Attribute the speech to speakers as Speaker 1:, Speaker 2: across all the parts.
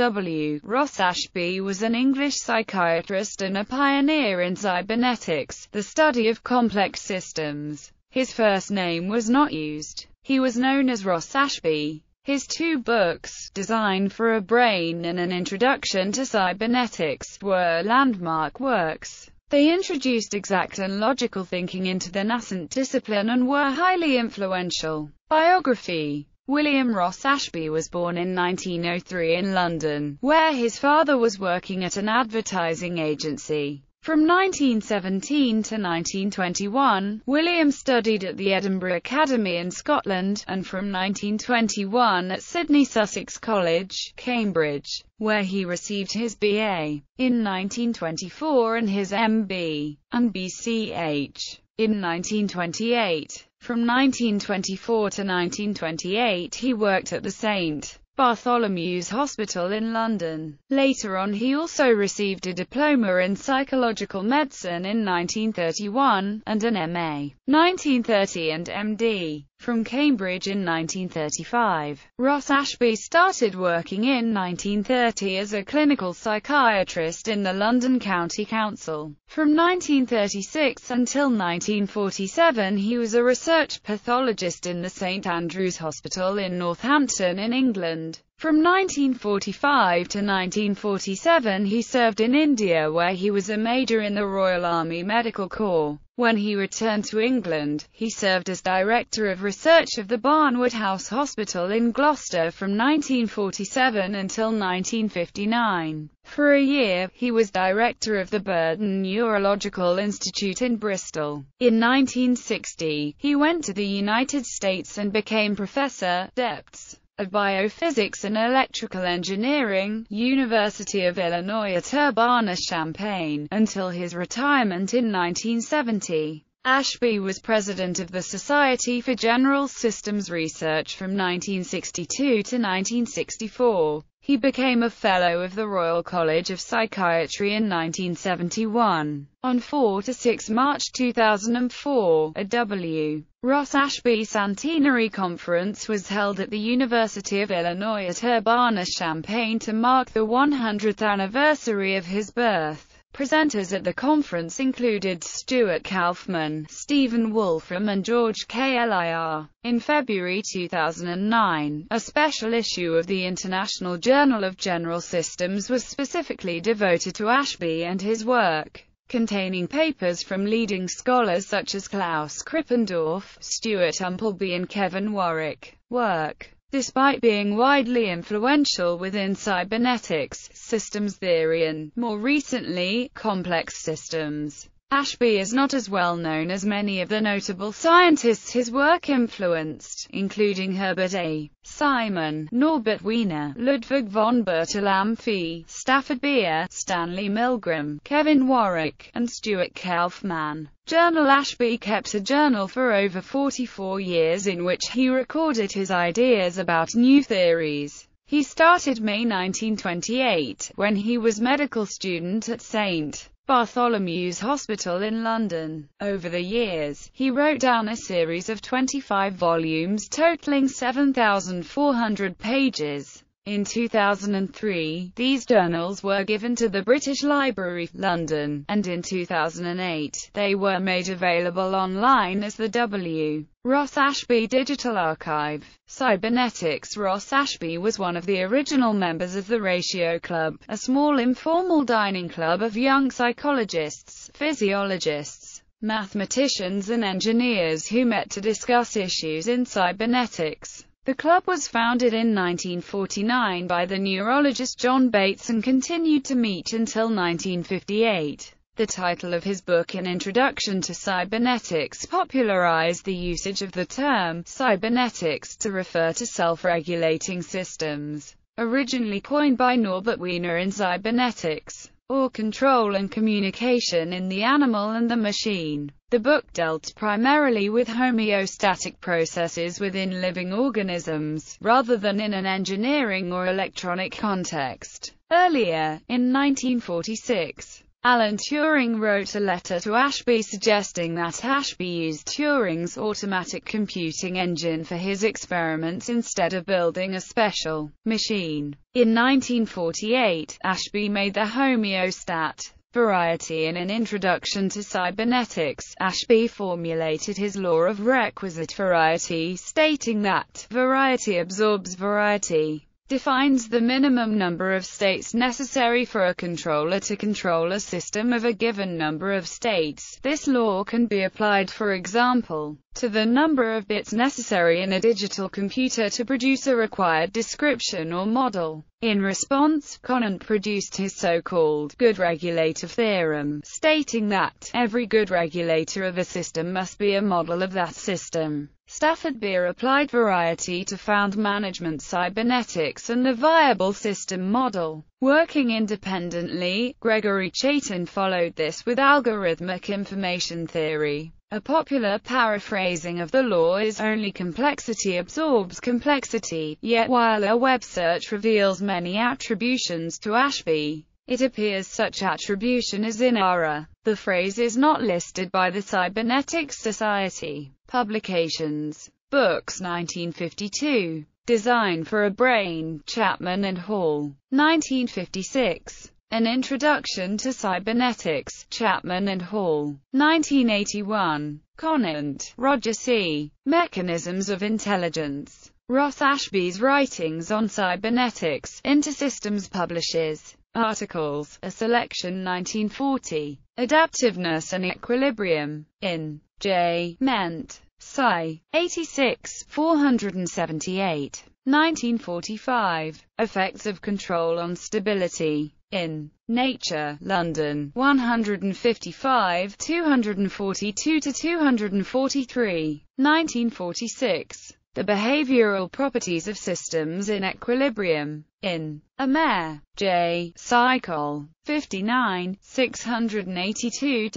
Speaker 1: W. Ross Ashby was an English psychiatrist and a pioneer in cybernetics, the study of complex systems. His first name was not used. He was known as Ross Ashby. His two books, Design for a Brain and An Introduction to Cybernetics, were landmark works. They introduced exact and logical thinking into the nascent discipline and were highly influential. Biography William Ross Ashby was born in 1903 in London, where his father was working at an advertising agency. From 1917 to 1921, William studied at the Edinburgh Academy in Scotland, and from 1921 at Sydney Sussex College, Cambridge, where he received his BA in 1924 and his MB and BCH in 1928. From 1924 to 1928 he worked at the St. Bartholomew's Hospital in London. Later on he also received a diploma in psychological medicine in 1931, and an M.A. 1930 and M.D from Cambridge in 1935. Ross Ashby started working in 1930 as a clinical psychiatrist in the London County Council. From 1936 until 1947 he was a research pathologist in the St Andrew's Hospital in Northampton in England. From 1945 to 1947 he served in India where he was a major in the Royal Army Medical Corps. When he returned to England, he served as Director of Research of the Barnwood House Hospital in Gloucester from 1947 until 1959. For a year, he was Director of the Burton Neurological Institute in Bristol. In 1960, he went to the United States and became Professor, Depts of Biophysics and Electrical Engineering, University of Illinois at Urbana-Champaign, until his retirement in 1970. Ashby was president of the Society for General Systems Research from 1962 to 1964. He became a Fellow of the Royal College of Psychiatry in 1971. On 4 to 6 March 2004, a W. Ross Ashby Centenary Conference was held at the University of Illinois at Urbana-Champaign to mark the 100th anniversary of his birth. Presenters at the conference included Stuart Kaufman, Stephen Wolfram and George Klir. In February 2009, a special issue of the International Journal of General Systems was specifically devoted to Ashby and his work, containing papers from leading scholars such as Klaus Krippendorf, Stuart Umpleby and Kevin Warwick. Work Despite being widely influential within cybernetics, systems theory and, more recently, complex systems, Ashby is not as well known as many of the notable scientists his work influenced, including Herbert A. Simon, Norbert Wiener, Ludwig von Bertalamffy, Stafford Beer, Stanley Milgram, Kevin Warwick, and Stuart Kaufman. Journal Ashby kept a journal for over 44 years in which he recorded his ideas about new theories. He started May 1928, when he was medical student at St. Bartholomew's Hospital in London. Over the years, he wrote down a series of 25 volumes totaling 7,400 pages. In 2003, these journals were given to the British Library, London, and in 2008, they were made available online as the W. Ross Ashby Digital Archive. Cybernetics Ross Ashby was one of the original members of the Ratio Club, a small informal dining club of young psychologists, physiologists, mathematicians and engineers who met to discuss issues in cybernetics. The club was founded in 1949 by the neurologist John Bates and continued to meet until 1958. The title of his book An Introduction to Cybernetics popularized the usage of the term cybernetics to refer to self-regulating systems, originally coined by Norbert Wiener in Cybernetics or control and communication in the animal and the machine. The book dealt primarily with homeostatic processes within living organisms, rather than in an engineering or electronic context. Earlier, in 1946, Alan Turing wrote a letter to Ashby suggesting that Ashby use Turing's automatic computing engine for his experiments instead of building a special machine. In 1948, Ashby made the homeostat variety in an introduction to cybernetics. Ashby formulated his law of requisite variety stating that variety absorbs variety defines the minimum number of states necessary for a controller to control a system of a given number of states. This law can be applied, for example, to the number of bits necessary in a digital computer to produce a required description or model. In response, Conant produced his so-called good regulator theorem, stating that every good regulator of a system must be a model of that system. Stafford Beer applied variety to found management cybernetics and the viable system model. Working independently, Gregory Chaitin followed this with algorithmic information theory. A popular paraphrasing of the law is only complexity absorbs complexity, yet while a web search reveals many attributions to Ashby, it appears such attribution is in error. The phrase is not listed by the Cybernetics Society. Publications. Books 1952. Design for a Brain, Chapman and Hall. 1956. An Introduction to Cybernetics, Chapman and Hall. 1981. Conant, Roger C. Mechanisms of Intelligence. Ross Ashby's Writings on Cybernetics, Intersystems Publishers. Articles, A Selection 1940, Adaptiveness and Equilibrium, in J. Ment, Psi, 86, 478, 1945, Effects of Control on Stability, in Nature, London, 155, 242 243, 1946 the behavioral properties of systems in equilibrium. In Amer. J. Cycle 59, 682-686,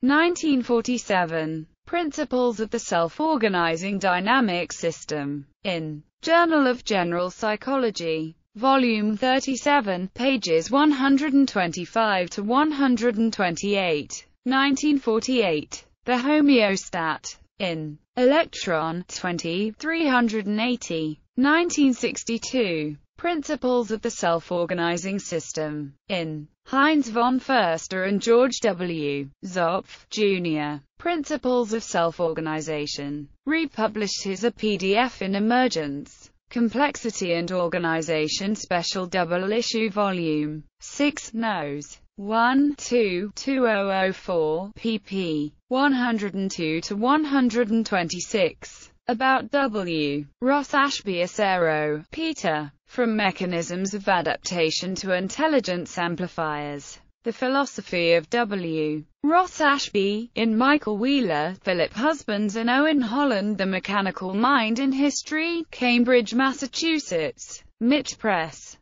Speaker 1: 1947. Principles of the Self-Organizing Dynamic System. In Journal of General Psychology, Volume 37, pages 125 128, 1948. The homeostat in Electron 20, 380, 1962, Principles of the Self-Organizing System, in Heinz von Förster and George W. Zopf, Jr., Principles of Self-Organization, republished as a PDF in Emergence, Complexity and Organization Special Double Issue Volume 6 Nos. 1, 2, 2004, pp. 102 to 126. About W. Ross Ashby Acero, Peter. From Mechanisms of Adaptation to Intelligence Amplifiers. The Philosophy of W. Ross Ashby, in Michael Wheeler, Philip Husbands and Owen Holland The Mechanical Mind in History, Cambridge, Massachusetts, Mitch Press.